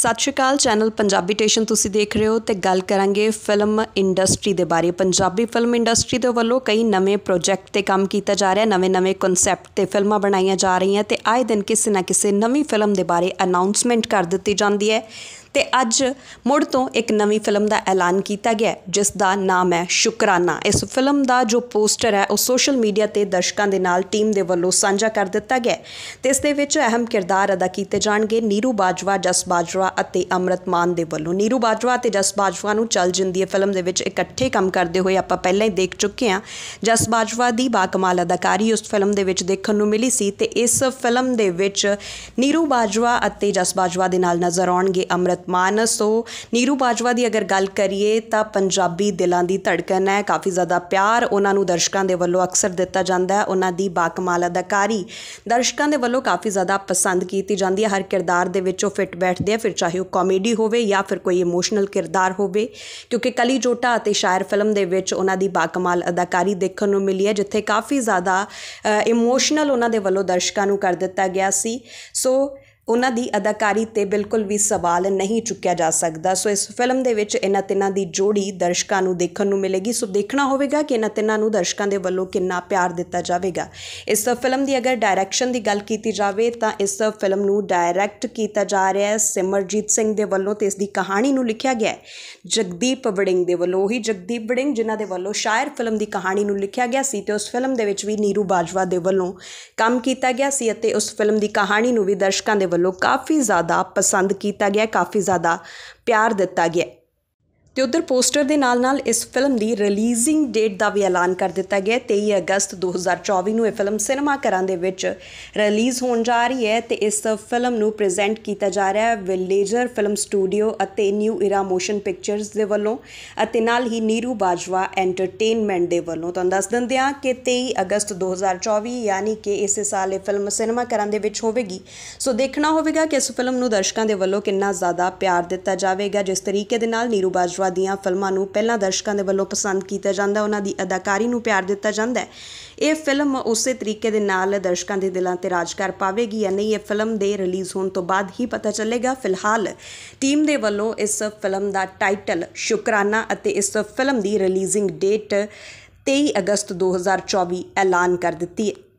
ਸਤਿ ਸ਼੍ਰੀ ਅਕਾਲ ਚੈਨਲ ਪੰਜਾਬੀ ਟੇਸ਼ਨ ਤੁਸੀਂ ਦੇਖ ਰਹੇ ਹੋ ਤੇ ਗੱਲ ਕਰਾਂਗੇ ਫਿਲਮ ਇੰਡਸਟਰੀ ਦੇ ਬਾਰੇ ਪੰਜਾਬੀ ਫਿਲਮ ਇੰਡਸਟਰੀ ਦੇ ਵੱਲੋਂ ਕਈ ਨਵੇਂ ਪ੍ਰੋਜੈਕਟ ਤੇ ਕੰਮ ਕੀਤਾ ਜਾ ਰਿਹਾ ਨਵੇਂ-ਨਵੇਂ ਕਨਸੈਪਟ ਤੇ ਫਿਲਮਾਂ ਬਣਾਈਆਂ ਜਾ ਰਹੀਆਂ ਤੇ ਆਏ ਦਿਨ ਕਿਸੇ ਨਾ ਕਿਸੇ ਨਵੀਂ ਫਿਲਮ ਦੇ ਬਾਰੇ ਅਨਾਉਂਸਮੈਂਟ ਕਰ ਦਿੱਤੀ ਜਾਂਦੀ ਹੈ ਤੇ ਅੱਜ ਮੁੜ ਤੋਂ ਇੱਕ ਨਵੀਂ ਫਿਲਮ ਦਾ ਐਲਾਨ ਕੀਤਾ ਗਿਆ ਜਿਸ ਦਾ ਨਾਮ ਹੈ ਸ਼ੁਕਰਾਨਾ ਇਸ ਫਿਲਮ ਦਾ ਜੋ ਪੋਸਟਰ ਹੈ ਉਹ ਸੋਸ਼ਲ ਮੀਡੀਆ ਤੇ ਦਰਸ਼ਕਾਂ ਦੇ ਨਾਲ ਟੀਮ ਦੇ ਵੱਲੋਂ ਸਾਂਝਾ ਕਰ ਦਿੱਤਾ ਗਿਆ ਤੇ ਇਸ ਦੇ ਵਿੱਚ ਅਹਿਮ ਕਿਰਦਾਰ ਅਦਾ ਕੀਤੇ ਜਾਣਗੇ ਨੀਰੂ ਬਾਜਵਾ ਜਸ ਬਾਜਵਾ ਅਤੇ ਅਮਰਤ ਮਾਨ ਦੇ ਵੱਲੋਂ ਨੀਰੂ ਬਾਜਵਾ ਤੇ ਜਸ ਬਾਜਵਾ ਨੂੰ ਚਲ ਜਿੰਦੀ ਫਿਲਮ ਦੇ ਵਿੱਚ ਇਕੱਠੇ ਕੰਮ ਕਰਦੇ ਹੋਏ ਆਪਾਂ ਪਹਿਲਾਂ ਹੀ ਦੇਖ ਚੁੱਕੇ ਹਾਂ ਜਸ ਬਾਜਵਾ ਦੀ ਬਾਕਮਾਲ ਅਦਾਕਾਰੀ ਉਸ ਫਿਲਮ ਦੇ ਵਿੱਚ ਦੇਖਣ ਨੂੰ ਮਿਲੀ ਸੀ ਤੇ ਇਸ ਫਿਲਮ ਦੇ ਵਿੱਚ ਨੀਰੂ ਬਾਜਵਾ ਅਤੇ ਜਸ ਬਾਜਵਾ ਦੇ ਨਾਲ ਨਜ਼ਰ ਆਉਣਗੇ ਅਮਰਤ ਮਾਨਸ ਤੋਂ ਨੀਰੂ ਬਾਜਵਾ ਦੀ ਅਗਰ ਗੱਲ ਕਰੀਏ ਤਾਂ ਪੰਜਾਬੀ ਦਿਲਾਂ ਦੀ ਧੜਕਨ ਹੈ ਕਾਫੀ ਜ਼ਿਆਦਾ ਪਿਆਰ ਉਹਨਾਂ ਨੂੰ ਦਰਸ਼ਕਾਂ ਦੇ ਵੱਲੋਂ ਅਕਸਰ ਦਿੱਤਾ ਜਾਂਦਾ ਹੈ ਉਹਨਾਂ ਦੀ ਬਾਕਮਾਲ ਅਦਾਕਾਰੀ ਦਰਸ਼ਕਾਂ ਦੇ ਵੱਲੋਂ ਕਾਫੀ ਜ਼ਿਆਦਾ ਪਸੰਦ ਕੀਤੀ ਜਾਂਦੀ ਹੈ ਹਰ ਕਿਰਦਾਰ ਦੇ ਵਿੱਚ ਉਹ ਫਿੱਟ ਬੈਠਦੇ ਆ ਫਿਰ ਚਾਹੇ ਉਹ ਕਾਮੇਡੀ ਹੋਵੇ ਜਾਂ ਫਿਰ ਕੋਈ ਇਮੋਸ਼ਨਲ ਕਿਰਦਾਰ ਹੋਵੇ ਕਿਉਂਕਿ ਕਲੀ ਜੋਟਾ ਅਤੇ ਸ਼ਾਇਰ ਫਿਲਮ ਦੇ ਵਿੱਚ ਉਹਨਾਂ ਦੀ ਬਾਕਮਾਲ ਅਦਾਕਾਰੀ ਦੇਖਣ ਨੂੰ ਮਿਲੀ ਹੈ ਜਿੱਥੇ ਕਾਫੀ ਜ਼ਿਆਦਾ ਇਮੋਸ਼ਨਲ ਉਹਨਾਂ ਦੇ ਵੱਲੋਂ ਦਰਸ਼ਕਾਂ ਨੂੰ ਕਰ ਦਿੱਤਾ ਗਿਆ ਸੀ ਸੋ ਉਹਨਾਂ ਦੀ ਅਦਾਕਾਰੀ ਤੇ ਬਿਲਕੁਲ ਵੀ ਸਵਾਲ ਨਹੀਂ ਚੁੱਕਿਆ ਜਾ ਸਕਦਾ ਸੋ ਇਸ ਫਿਲਮ ਦੇ ਵਿੱਚ ਇਹਨਾਂ ਤਿੰਨਾਂ ਦੀ ਜੋੜੀ ਦਰਸ਼ਕਾਂ ਨੂੰ ਦੇਖਣ ਨੂੰ ਮਿਲੇਗੀ ਸੋ ਦੇਖਣਾ ਹੋਵੇਗਾ ਕਿ ਇਹਨਾਂ ਤਿੰਨਾਂ ਨੂੰ ਦਰਸ਼ਕਾਂ ਦੇ ਵੱਲੋਂ ਕਿੰਨਾ ਪਿਆਰ ਦਿੱਤਾ ਜਾਵੇਗਾ ਇਸ ਫਿਲਮ ਦੀ ਅਗਰ ਡਾਇਰੈਕਸ਼ਨ ਦੀ ਗੱਲ ਕੀਤੀ ਜਾਵੇ ਤਾਂ ਇਸ ਫਿਲਮ ਨੂੰ ਡਾਇਰੈਕਟ ਕੀਤਾ ਜਾ ਰਿਹਾ ਹੈ ਸਿਮਰਜੀਤ ਸਿੰਘ ਦੇ ਵੱਲੋਂ ਤੇ ਇਸ ਦੀ ਕਹਾਣੀ ਨੂੰ ਲਿਖਿਆ ਗਿਆ ਹੈ ਜਗਦੀਪ ਵੜਿੰਗ ਦੇ ਵੱਲੋਂ ਉਹੀ ਜਗਦੀਪ ਵੜਿੰਗ ਜਿਨ੍ਹਾਂ ਦੇ ਵੱਲੋਂ ਸ਼ਾਇਰ ਫਿਲਮ ਦੀ ਕਹਾਣੀ ਨੂੰ ਲਿਖਿਆ ਗਿਆ ਸੀ ਤੇ ਉਸ ਫਿਲਮ ਦੇ ਵਿੱਚ ਵੀ ਨੀਰੂ ਬਾਜਵਾ ਦੇ ਵੱਲੋਂ ਕੰਮ ਕੀਤਾ ਗਿਆ ਸੀ ਅਤੇ ਉਸ ਫਿਲਮ ਦੀ ਕਹਾਣੀ ਨੂੰ ਵੀ ਦਰਸ਼ਕਾਂ ਦੇ ਵੱਲੋਂ ਕਾਫੀ ਜ਼ਿਆਦਾ ਪਸੰਦ ਕੀਤਾ ਗਿਆ ਕਾਫੀ ਜ਼ਿਆਦਾ ਪਿਆਰ ਦਿੱਤਾ ਗਿਆ ਤੇ ਉਧਰ ਪੋਸਟਰ ਦੇ ਨਾਲ-ਨਾਲ ਇਸ ਫਿਲਮ ਦੀ ਰਿਲੀਜ਼ਿੰਗ ਡੇਟ ਦਾ ਵੀ ਐਲਾਨ ਕਰ ਦਿੱਤਾ ਗਿਆ 23 ਅਗਸਤ 2024 ਨੂੰ ਇਹ ਫਿਲਮ ਸਿਨੇਮਾ ਘਰਾਂ ਦੇ ਵਿੱਚ ਰਿਲੀਜ਼ ਹੋਣ ਜਾ ਰਹੀ ਹੈ ਤੇ ਇਸ ਫਿਲਮ ਨੂੰ ਪ੍ਰੈਜ਼ੈਂਟ ਕੀਤਾ ਜਾ ਰਿਹਾ ਹੈ ਵਿਲੇਜਰ ਫਿਲਮ ਸਟੂਡੀਓ ਅਤੇ ਨਿਊ ਇਰਾ ਮੋਸ਼ਨ ਪਿਕਚਰਸ ਦੇ ਵੱਲੋਂ ਅਤੇ ਨਾਲ ਹੀ ਨੀਰੂ ਬਾਜਵਾ ਐਂਟਰਟੇਨਮੈਂਟ ਦੇ ਵੱਲੋਂ ਤਾਂ ਦੱਸ ਦਿੰਦੇ ਆ ਕਿ 23 ਅਗਸਤ 2024 ਯਾਨੀ ਕਿ ਇਸ ਸਾਲ ਇਹ ਫਿਲਮ ਸਿਨੇਮਾ ਘਰਾਂ ਦੇ ਵਿੱਚ ਹੋਵੇਗੀ ਸੋ ਦੇਖਣਾ ਹੋਵੇਗਾ ਕਿ ਇਸ ਫਿਲਮ ਨੂੰ ਦਰਸ਼ਕਾਂ ਦੇ ਵੱਲੋਂ ਕਿੰਨਾ ਜ਼ਿਆਦਾ ਪਿਆਰ ਦਿੱਤਾ ਜਾਵੇਗਾ ਜਿਸ ਤਰੀਕੇ ਦੇ ਨਾਲ ਨੀਰੂ ਬਾਜਵਾ ਬਟਵਾ ਦੀਆਂ ਫਿਲਮਾਂ ਨੂੰ ਪਹਿਲਾਂ ਦਰਸ਼ਕਾਂ ਦੇ ਵੱਲੋਂ ਪਸੰਦ ਕੀਤਾ ਜਾਂਦਾ ਉਹਨਾਂ ਦੀ ਅਦਾਕਾਰੀ ਨੂੰ ਪਿਆਰ ਦਿੱਤਾ ਜਾਂਦਾ ਹੈ ਇਹ ਫਿਲਮ ਉਸੇ ਤਰੀਕੇ ਦੇ ਨਾਲ ਦਰਸ਼ਕਾਂ ਦੇ ਦਿਲਾਂ ਤੇ ਰਾਜ ਕਰ ਪਾਵੇਗੀ ਜਾਂ ਨਹੀਂ ਇਹ ਫਿਲਮ ਦੇ ਰਿਲੀਜ਼ ਹੋਣ ਤੋਂ ਬਾਅਦ ਹੀ ਪਤਾ ਚੱਲੇਗਾ ਫਿਲਹਾਲ ਟੀਮ ਦੇ ਵੱਲੋਂ ਇਸ ਫਿਲਮ ਦਾ ਟਾਈਟਲ ਸ਼ੁਕਰਾਨਾ ਅਤੇ ਇਸ ਫਿਲਮ ਦੀ ਰਿਲੀਜ਼ਿੰਗ ਡੇਟ 23 ਅਗਸਤ 2024 ਐਲਾਨ ਕਰ ਦਿੱਤੀ ਹੈ